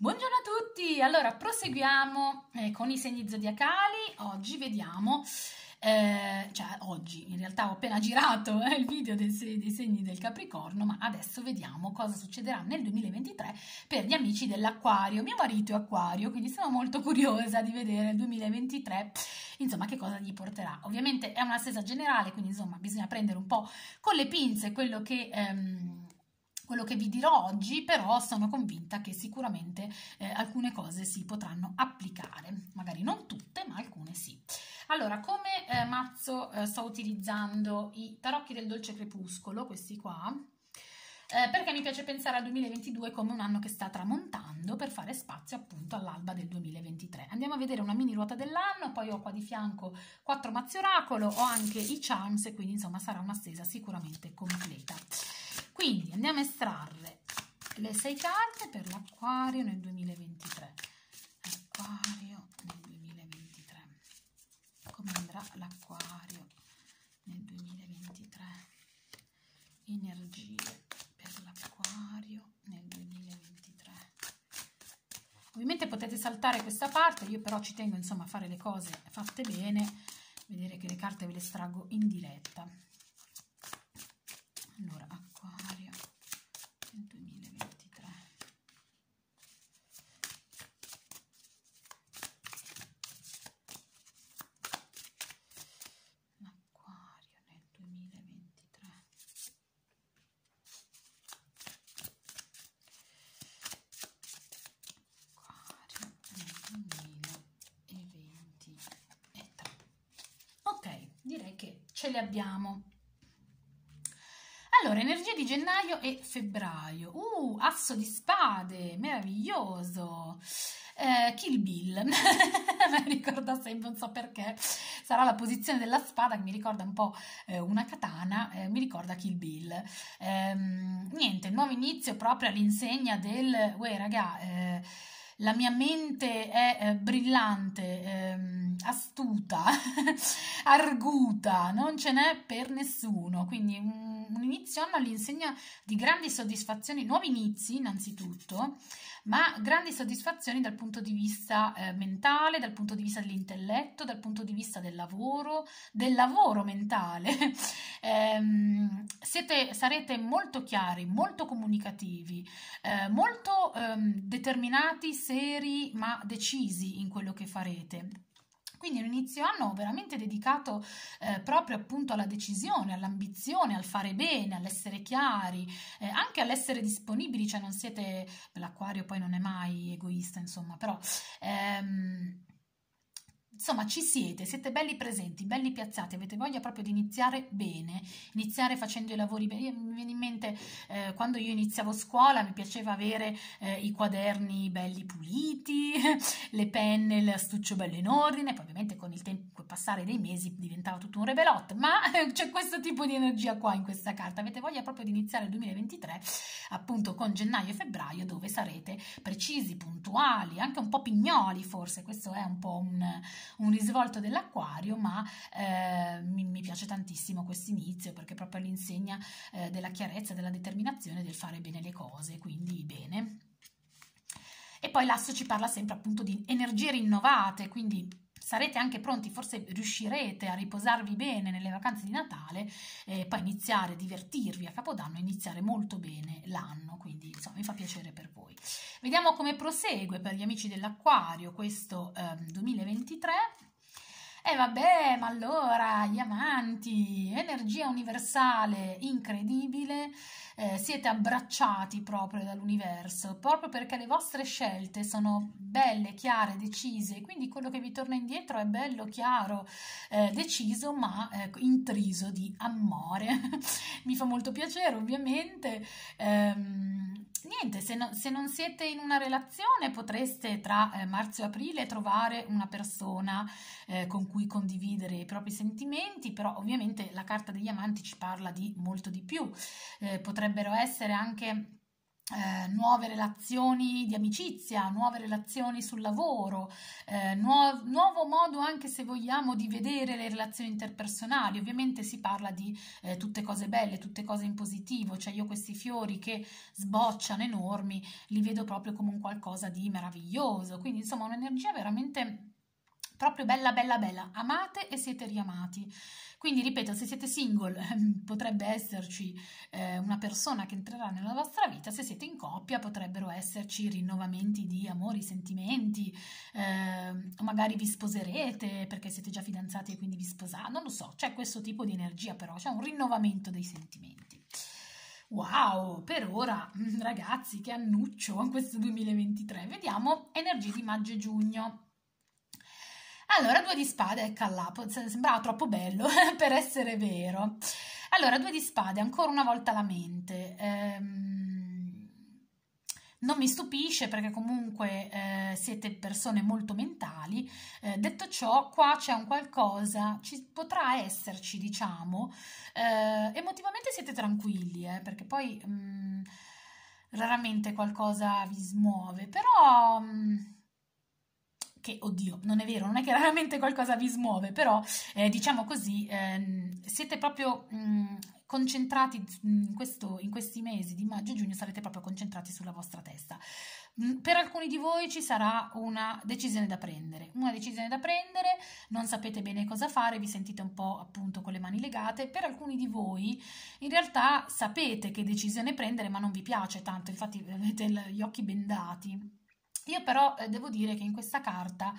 Buongiorno a tutti, allora proseguiamo eh, con i segni zodiacali, oggi vediamo, eh, cioè oggi in realtà ho appena girato eh, il video dei, dei, segni del Capricorno, ma adesso vediamo cosa succederà nel 2023 per gli amici dell'Aquario. Mio marito è acquario, quindi sono molto curiosa di vedere il 2023, insomma che cosa gli porterà. Ovviamente è una stesa generale, quindi insomma bisogna prendere un po' con le pinze quello che... Ehm, quello che vi dirò oggi, però sono convinta che sicuramente eh, alcune cose si potranno applicare, magari non tutte, ma alcune sì. Allora, come eh, mazzo eh, sto utilizzando i tarocchi del dolce crepuscolo, questi qua, eh, perché mi piace pensare al 2022 come un anno che sta tramontando per fare spazio appunto all'alba del 2023. Andiamo a vedere una mini ruota dell'anno, poi ho qua di fianco quattro mazzi oracolo, ho anche i charms e quindi insomma sarà una stesa sicuramente completa. Quindi andiamo a estrarre le sei carte per l'acquario nel 2023. Acquario nel 2023. Come andrà l'acquario nel 2023? Energie per l'acquario nel 2023. Ovviamente potete saltare questa parte, io però ci tengo insomma a fare le cose fatte bene, vedere che le carte ve le estraggo in diretta. che ce le abbiamo. Allora, energia di gennaio e febbraio. Uh, asso di spade, meraviglioso. Eh, Kill Bill, mi ricorda sempre, non so perché, sarà la posizione della spada che mi ricorda un po' eh, una katana, eh, mi ricorda Kill Bill. Ehm, niente, nuovo inizio proprio all'insegna del, uè raga, eh, la mia mente è eh, brillante, ehm, astuta, arguta, non ce n'è per nessuno, quindi un, inizio anno all'insegna di grandi soddisfazioni, nuovi inizi innanzitutto, ma grandi soddisfazioni dal punto di vista eh, mentale, dal punto di vista dell'intelletto, dal punto di vista del lavoro, del lavoro mentale. eh, siete, sarete molto chiari, molto comunicativi, eh, molto ehm, determinati, seri ma decisi in quello che farete. Quindi l'inizio anno veramente dedicato eh, proprio appunto alla decisione, all'ambizione, al fare bene, all'essere chiari, eh, anche all'essere disponibili, cioè non siete, l'acquario poi non è mai egoista, insomma, però... Ehm, Insomma, ci siete, siete belli presenti, belli piazzati, avete voglia proprio di iniziare bene, iniziare facendo i lavori bene. Mi viene in mente eh, quando io iniziavo scuola mi piaceva avere eh, i quaderni belli puliti, le penne, l'astuccio bello in ordine, poi ovviamente con il tempo, passare dei mesi diventava tutto un rebelot, ma c'è questo tipo di energia qua in questa carta. Avete voglia proprio di iniziare il 2023 appunto con gennaio e febbraio dove sarete precisi, puntuali, anche un po' pignoli forse, questo è un po' un un risvolto dell'acquario, ma eh, mi, mi, piace tantissimo questo inizio perché proprio all'insegna eh, della chiarezza, della determinazione del fare bene le cose, quindi bene. E poi l'asso ci parla sempre appunto di energie rinnovate, quindi sarete anche pronti, forse riuscirete a riposarvi bene nelle vacanze di Natale e poi iniziare a divertirvi a Capodanno, iniziare molto bene l'anno, quindi insomma mi fa piacere per voi. Vediamo come prosegue per gli amici dell'acquario questo eh, 2023. E vabbè, ma allora, gli amanti, energia universale incredibile, eh, siete abbracciati proprio dall'universo, proprio perché le vostre scelte sono belle, chiare, decise, quindi quello che vi torna indietro è bello, chiaro, eh, deciso, ma ecco, intriso di amore. Mi fa molto piacere, ovviamente. Ehm, niente, se, no, se, non siete in una relazione potreste tra eh, marzo e aprile trovare una persona eh, con cui condividere i propri sentimenti, però ovviamente la carta degli amanti ci parla di molto di più, eh, potrebbero essere anche eh, nuove relazioni di amicizia, nuove relazioni sul lavoro, eh, nuo nuovo modo anche se vogliamo di vedere le relazioni interpersonali. Ovviamente si parla di eh, tutte cose belle, tutte cose in positivo, cioè io questi fiori che sbocciano enormi li vedo proprio come un qualcosa di meraviglioso. Quindi insomma un'energia veramente proprio bella, bella, bella. Amate e siete riamati. Quindi ripeto, se siete single potrebbe esserci eh, una persona che entrerà nella vostra vita, se siete in coppia potrebbero esserci rinnovamenti di amori, sentimenti, eh, magari vi sposerete perché siete già fidanzati e quindi vi sposate, non lo so, c'è questo tipo di energia però, c'è un rinnovamento dei sentimenti. Wow, per ora, ragazzi, che annuccio questo 2023. Vediamo energie di maggio e giugno. Allora, due di spade, ecco là, sembrava troppo bello per essere vero. Allora, due di spade, ancora una volta la mente. Ehm, non mi stupisce perché comunque eh, siete persone molto mentali. Eh, detto ciò, qua c'è un qualcosa, ci, potrà esserci, diciamo, eh, emotivamente siete tranquilli, eh, perché poi mh, mm, raramente qualcosa vi smuove, però... Mh, mm, che oddio, non è vero, non è che raramente qualcosa vi smuove, però eh, diciamo così, ehm, siete proprio mh, mm, concentrati mm, in, questo, in, questi mesi di maggio e giugno, sarete proprio concentrati sulla vostra testa. Mm, per alcuni di voi ci sarà una decisione da prendere, una decisione da prendere, non sapete bene cosa fare, vi sentite un po' appunto con le mani legate, per alcuni di voi in realtà sapete che decisione prendere ma non vi piace tanto, infatti avete gli occhi bendati io però eh, devo dire che in questa carta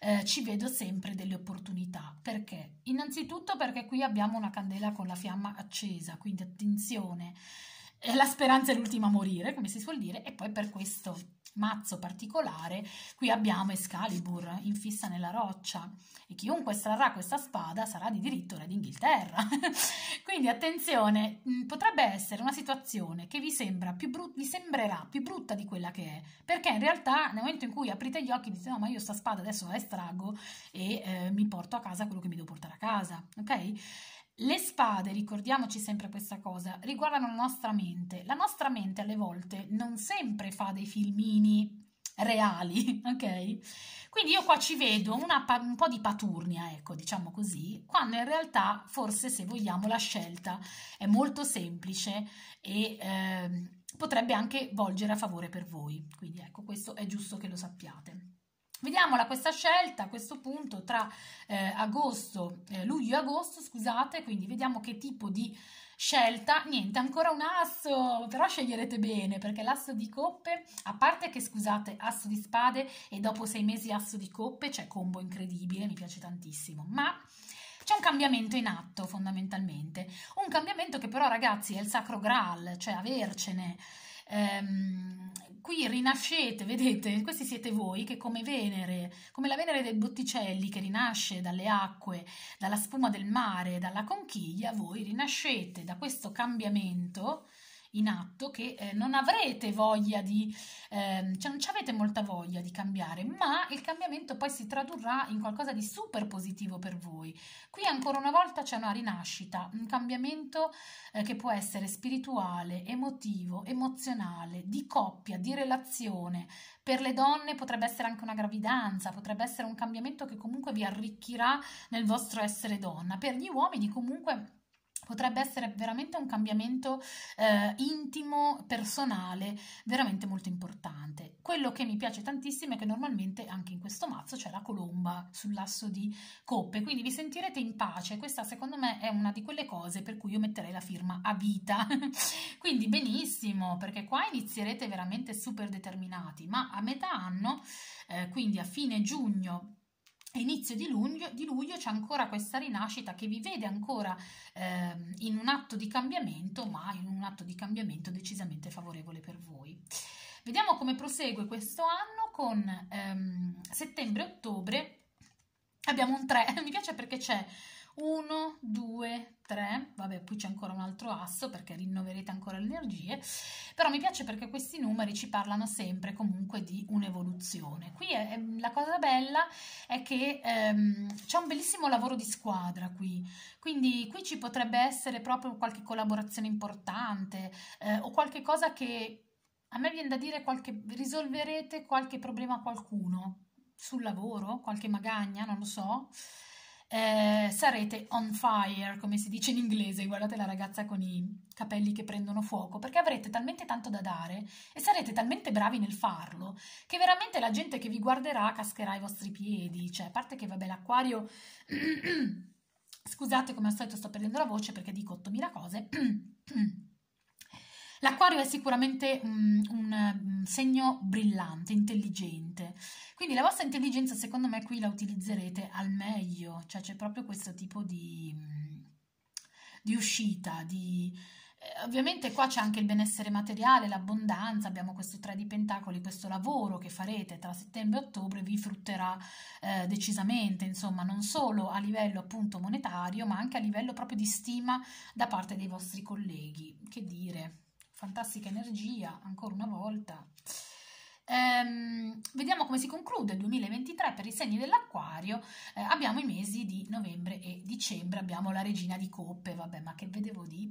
eh, ci vedo sempre delle opportunità. Perché? Innanzitutto perché qui abbiamo una candela con la fiamma accesa, quindi attenzione. Eh, la speranza è l'ultima a morire, come si suol dire, e poi per questo mazzo particolare qui abbiamo Excalibur eh, infissa nella roccia e chiunque estrarrà questa spada sarà di diritto re d'Inghilterra. Quindi attenzione, mm, potrebbe essere una situazione che vi, sembra più brut- vi sembrerà più brutta di quella che è, perché in realtà nel momento in cui aprite gli occhi dite no ma io sta spada adesso la estraggo e eh, mi porto a casa quello che mi devo portare a casa, ok? Le spade, ricordiamoci sempre questa cosa, riguardano la nostra mente. La nostra mente alle volte non sempre fa dei filmini reali, ok? Quindi io qua ci vedo una, un po' di paturnia, ecco, diciamo così, quando in realtà forse se vogliamo la scelta è molto semplice e eh, potrebbe anche volgere a favore per voi. Quindi ecco, questo è giusto che lo sappiate. Vediamola questa scelta a questo punto tra eh, agosto, eh, luglio e agosto, scusate, quindi vediamo che tipo di scelta, niente, ancora un asso, però sceglierete bene perché l'asso di coppe, a parte che scusate, asso di spade e dopo sei mesi asso di coppe, c'è cioè combo incredibile, mi piace tantissimo, ma c'è un cambiamento in atto fondamentalmente, un cambiamento che però ragazzi è il sacro graal, cioè avercene, ehm, qui rinascete, vedete, questi siete voi che come Venere, come la Venere dei Botticelli che rinasce dalle acque, dalla spuma del mare, dalla conchiglia, voi rinascete da questo cambiamento in atto che eh, non avrete voglia di, ehm, cioè non ci avete molta voglia di cambiare, ma il cambiamento poi si tradurrà in qualcosa di super positivo per voi. Qui ancora una volta c'è una rinascita, un cambiamento eh, che può essere spirituale, emotivo, emozionale, di coppia, di relazione. Per le donne potrebbe essere anche una gravidanza, potrebbe essere un cambiamento che comunque vi arricchirà nel vostro essere donna. Per gli uomini comunque potrebbe essere veramente un cambiamento eh, intimo, personale, veramente molto importante. Quello che mi piace tantissimo è che normalmente anche in questo mazzo c'è la colomba sull'asso di coppe, quindi vi sentirete in pace. Questa secondo me è una di quelle cose per cui io metterei la firma a vita. quindi benissimo, perché qua inizierete veramente super determinati, ma a metà anno, eh, quindi a fine giugno, inizio di luglio, di luglio, c'è ancora questa rinascita che vi vede ancora eh, in un atto di cambiamento, ma in un atto di cambiamento decisamente favorevole per voi. Vediamo come prosegue questo anno con ehm, settembre-ottobre. Abbiamo un 3, mi piace perché c'è 1, 2, 3, vabbè qui c'è ancora un altro asso perché rinnoverete ancora le energie, però mi piace perché questi numeri ci parlano sempre comunque di un'evoluzione. Qui è, è, la cosa bella è che ehm, c'è un bellissimo lavoro di squadra qui, quindi qui ci potrebbe essere proprio qualche collaborazione importante eh, o qualche cosa che a me viene da dire qualche, risolverete qualche problema a qualcuno sul lavoro, qualche magagna, non lo so eh, sarete on fire, come si dice in inglese, guardate la ragazza con i capelli che prendono fuoco, perché avrete talmente tanto da dare e sarete talmente bravi nel farlo, che veramente la gente che vi guarderà cascherà ai vostri piedi, cioè a parte che vabbè l'acquario... Scusate come al solito sto perdendo la voce perché dico 8000 cose. L'acquario è sicuramente mm, un, un mm, segno brillante, intelligente, quindi la vostra intelligenza secondo me qui la utilizzerete al meglio, cioè c'è proprio questo tipo di, mm, di uscita, di, eh, Ovviamente qua c'è anche il benessere materiale, l'abbondanza, abbiamo questo 3 di pentacoli, questo lavoro che farete tra settembre e ottobre vi frutterà eh, decisamente, insomma, non solo a livello appunto monetario, ma anche a livello proprio di stima da parte dei vostri colleghi. Che dire, fantastica energia, ancora una volta. Ehm, vediamo come si conclude il 2023 per i segni dell'acquario. Eh, abbiamo i mesi di novembre e dicembre, abbiamo la regina di coppe, vabbè, ma che vedevo di...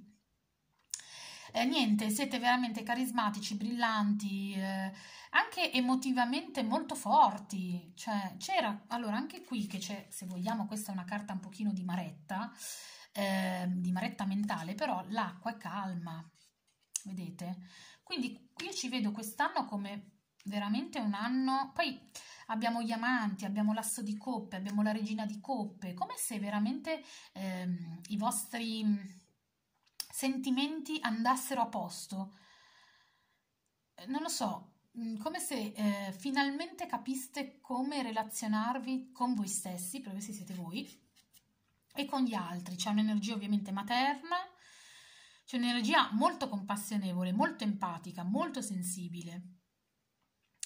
Eh, niente, siete veramente carismatici, brillanti, eh, anche emotivamente molto forti. Cioè, c'era, allora, anche qui che c'è, se vogliamo, questa è una carta un pochino di maretta, eh, di maretta mentale, però l'acqua è calma, vedete? Quindi io ci vedo quest'anno come veramente un anno, poi abbiamo gli amanti, abbiamo l'asso di coppe, abbiamo la regina di coppe, come se veramente ehm, i vostri mm, sentimenti andassero a posto. Eh, non lo so, mm, come se eh, finalmente capiste come relazionarvi con voi stessi, proprio se siete voi, e con gli altri. C'è un'energia ovviamente materna, c'è un'energia molto compassionevole, molto empatica, molto sensibile.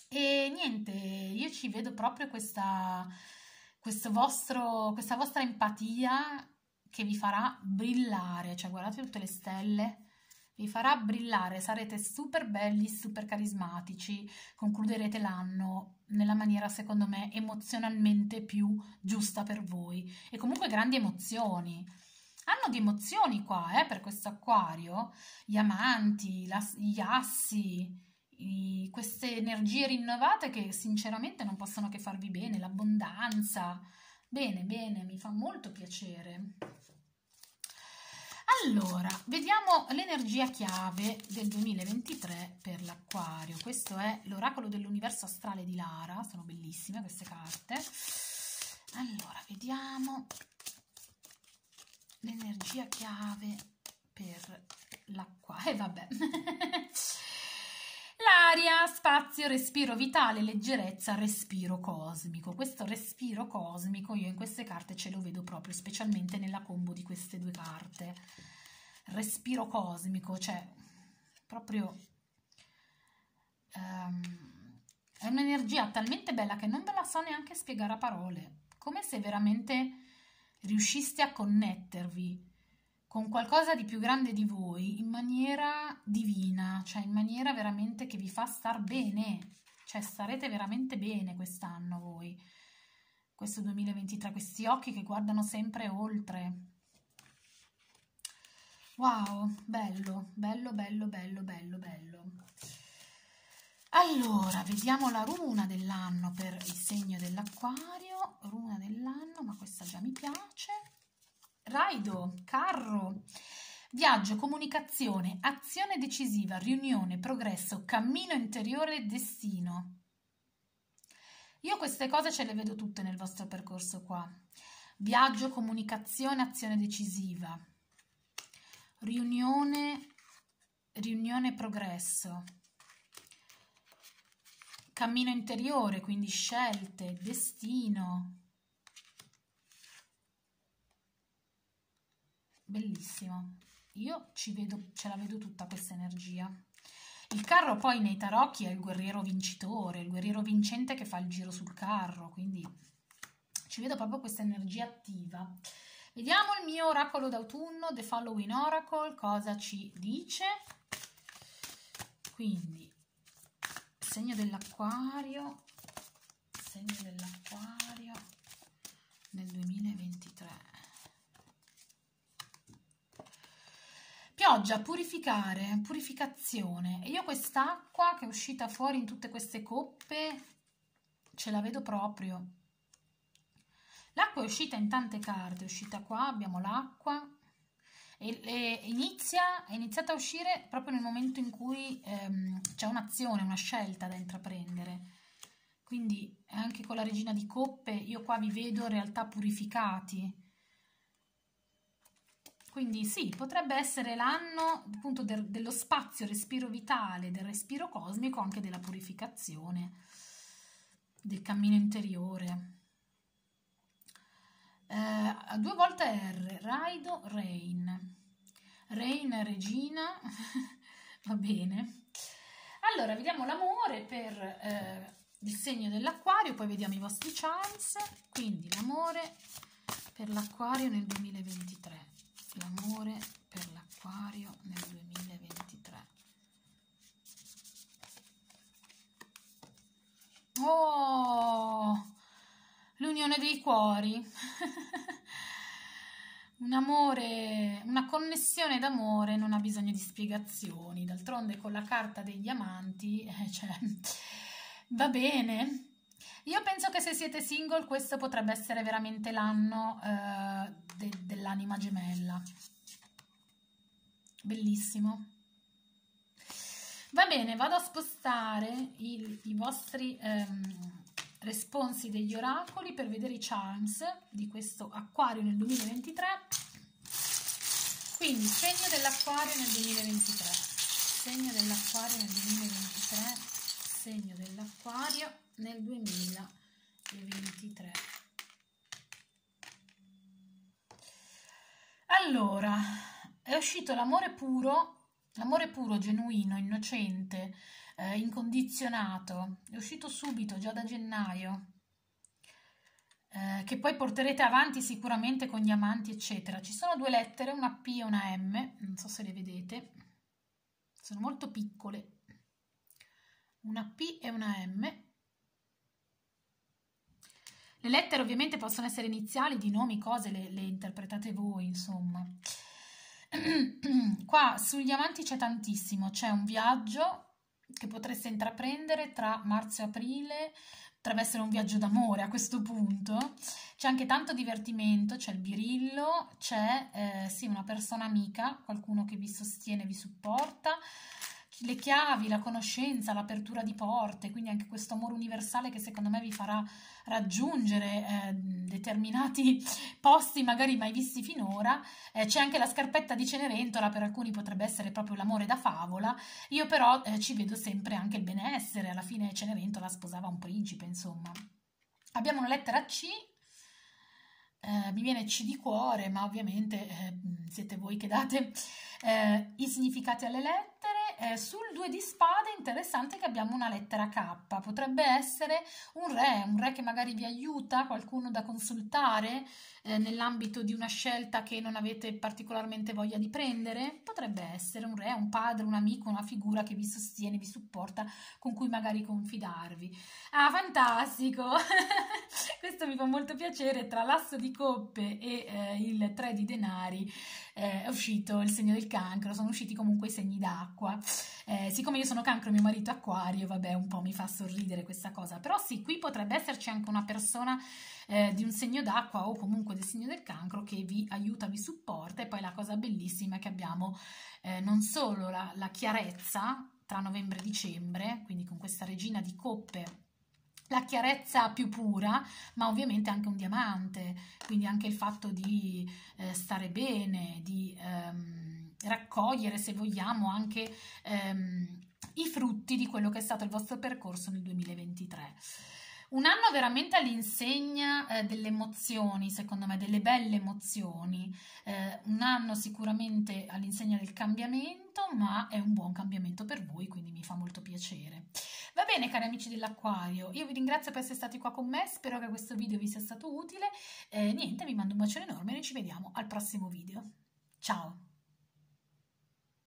E niente, io ci vedo proprio questa, vostro, questa vostra empatia che vi farà brillare, cioè guardate tutte le stelle, vi farà brillare, sarete super belli, super carismatici, concluderete l'anno nella maniera secondo me emozionalmente più giusta per voi e comunque grandi emozioni hanno di emozioni qua, eh, per questo acquario, gli amanti, la, gli assi, i, queste energie rinnovate che sinceramente non possono che farvi bene, l'abbondanza. Bene, bene, mi fa molto piacere. Allora, vediamo l'energia chiave del 2023 per l'acquario. Questo è l'oracolo dell'universo astrale di Lara, sono bellissime queste carte. Allora, vediamo l'energia chiave per l'acqua. E eh, vabbè. L'aria, spazio, respiro vitale, leggerezza, respiro cosmico. Questo respiro cosmico io in queste carte ce lo vedo proprio, specialmente nella combo di queste due carte. Respiro cosmico, cioè proprio... Um, è un'energia talmente bella che non ve la so neanche spiegare a parole, come se veramente riusciste a connettervi con qualcosa di più grande di voi in maniera divina, cioè in maniera veramente che vi fa star bene, cioè starete veramente bene quest'anno voi, questo 2023, questi occhi che guardano sempre oltre. Wow, bello, bello, bello, bello, bello, bello allora vediamo la runa dell'anno per il segno dell'acquario runa dell'anno ma questa già mi piace raido carro Viaggio, comunicazione, azione decisiva, riunione, progresso, cammino interiore, destino. Io queste cose ce le vedo tutte nel vostro percorso qua. Viaggio, comunicazione, azione decisiva, riunione, riunione, progresso, cammino interiore, quindi scelte, destino. Bellissimo. Io ci vedo, ce la vedo tutta questa energia. Il carro poi nei tarocchi è il guerriero vincitore, il guerriero vincente che fa il giro sul carro, quindi ci vedo proprio questa energia attiva. Vediamo il mio oracolo d'autunno, The Following Oracle, cosa ci dice. Quindi segno dell'acquario segno dell'acquario nel 2023 pioggia purificare purificazione e io quest'acqua che è uscita fuori in tutte queste coppe ce la vedo proprio l'acqua è uscita in tante carte è uscita qua abbiamo l'acqua e, inizia, è iniziata a uscire proprio nel momento in cui ehm, c'è un'azione, una scelta da intraprendere. Quindi anche con la regina di coppe io qua vi vedo in realtà purificati. Quindi sì, potrebbe essere l'anno appunto de dello spazio, respiro vitale, del respiro cosmico, anche della purificazione, del cammino interiore eh, due volte R, Raido, Rain. Rain, Regina, va bene. Allora, vediamo l'amore per eh, il segno dell'acquario, poi vediamo i vostri chance. Quindi l'amore per l'acquario nel 2023. L'amore per l'acquario nel 2023. Oh! unione dei cuori, un amore, una connessione d'amore non ha bisogno di spiegazioni, d'altronde con la carta dei diamanti, eh, cioè, va bene. Io penso che se siete single questo potrebbe essere veramente l'anno eh, de dell'anima gemella. Bellissimo. Va bene, vado a spostare i, i vostri... Ehm, responsi degli oracoli per vedere i charms di questo acquario nel 2023 quindi segno dell'acquario nel 2023 segno dell'acquario nel 2023 segno dell'acquario nel 2023 allora è uscito l'amore puro L'amore puro, genuino, innocente, eh, incondizionato, è uscito subito, già da gennaio, eh, che poi porterete avanti sicuramente con gli amanti, eccetera. Ci sono due lettere, una P e una M, non so se le vedete, sono molto piccole, una P e una M. Le lettere ovviamente possono essere iniziali di nomi, cose, le, le interpretate voi, insomma. Qua sugli amanti c'è tantissimo, c'è un viaggio che potreste intraprendere tra marzo e aprile, potrebbe essere un viaggio d'amore a questo punto, c'è anche tanto divertimento, c'è il birillo, c'è eh, sì, una persona amica, qualcuno che vi sostiene, vi supporta, le chiavi, la conoscenza, l'apertura di porte, quindi anche questo amore universale che secondo me vi farà raggiungere eh, determinati posti magari mai visti finora. Eh, c'è anche la scarpetta di Cenerentola, per alcuni potrebbe essere proprio l'amore da favola, io però eh, ci vedo sempre anche il benessere, alla fine Cenerentola sposava un principe, insomma. Abbiamo una lettera C eh, mi viene C di cuore, ma ovviamente eh, siete voi che date eh, i significati alle lettere eh, sul 2 di spade è interessante che abbiamo una lettera K, potrebbe essere un re, un re che magari vi aiuta, qualcuno da consultare eh, nell'ambito di una scelta che non avete particolarmente voglia di prendere, potrebbe essere un re, un padre, un amico, una figura che vi sostiene, vi supporta, con cui magari confidarvi. Ah, fantastico! Questo mi fa molto piacere, tra l'asso di coppe e eh, il 3 di denari eh, è uscito il segno del cancro, sono usciti comunque i segni d'acqua. Eh, siccome io sono cancro e mio marito è acquario, vabbè, un po' mi fa sorridere questa cosa. Però sì, qui potrebbe esserci anche una persona eh, di un segno d'acqua o comunque del segno del cancro che vi aiuta, vi supporta. E poi la cosa bellissima è che abbiamo eh, non solo la, la chiarezza tra novembre e dicembre, quindi con questa regina di coppe la chiarezza più pura, ma ovviamente anche un diamante, quindi anche il fatto di eh, stare bene, di ehm, raccogliere, se vogliamo, anche ehm, i frutti di quello che è stato il vostro percorso nel 2023 un anno veramente all'insegna eh, delle emozioni, secondo me, delle belle emozioni, eh, un anno sicuramente all'insegna del cambiamento, ma è un buon cambiamento per voi, quindi mi fa molto piacere. Va bene cari amici dell'acquario, io vi ringrazio per essere stati qua con me, spero che questo video vi sia stato utile, eh, niente, vi mando un bacione enorme e noi ci vediamo al prossimo video. Ciao!